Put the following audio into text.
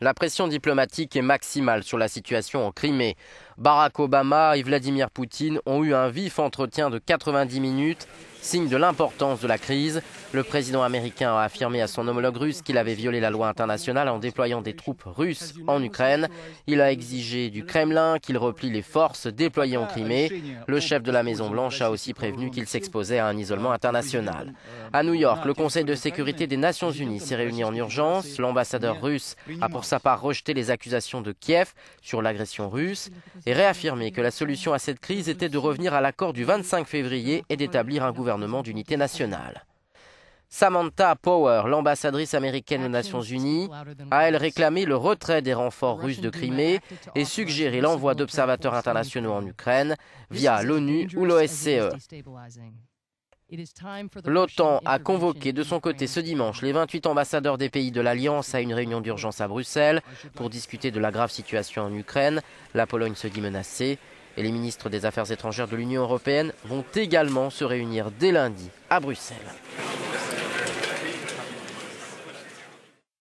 La pression diplomatique est maximale sur la situation en Crimée. Barack Obama et Vladimir Poutine ont eu un vif entretien de 90 minutes, signe de l'importance de la crise. Le président américain a affirmé à son homologue russe qu'il avait violé la loi internationale en déployant des troupes russes en Ukraine. Il a exigé du Kremlin qu'il replie les forces déployées en Crimée. Le chef de la Maison-Blanche a aussi prévenu qu'il s'exposait à un isolement international. À New York, le Conseil de sécurité des Nations Unies s'est réuni en urgence. L'ambassadeur russe a pour sa part rejeté les accusations de Kiev sur l'agression russe et réaffirmer que la solution à cette crise était de revenir à l'accord du 25 février et d'établir un gouvernement d'unité nationale. Samantha Power, l'ambassadrice américaine aux Nations Unies, a elle réclamé le retrait des renforts russes de Crimée et suggéré l'envoi d'observateurs internationaux en Ukraine via l'ONU ou l'OSCE. L'OTAN a convoqué de son côté ce dimanche les 28 ambassadeurs des pays de l'Alliance à une réunion d'urgence à Bruxelles pour discuter de la grave situation en Ukraine. La Pologne se dit menacée et les ministres des Affaires étrangères de l'Union européenne vont également se réunir dès lundi à Bruxelles.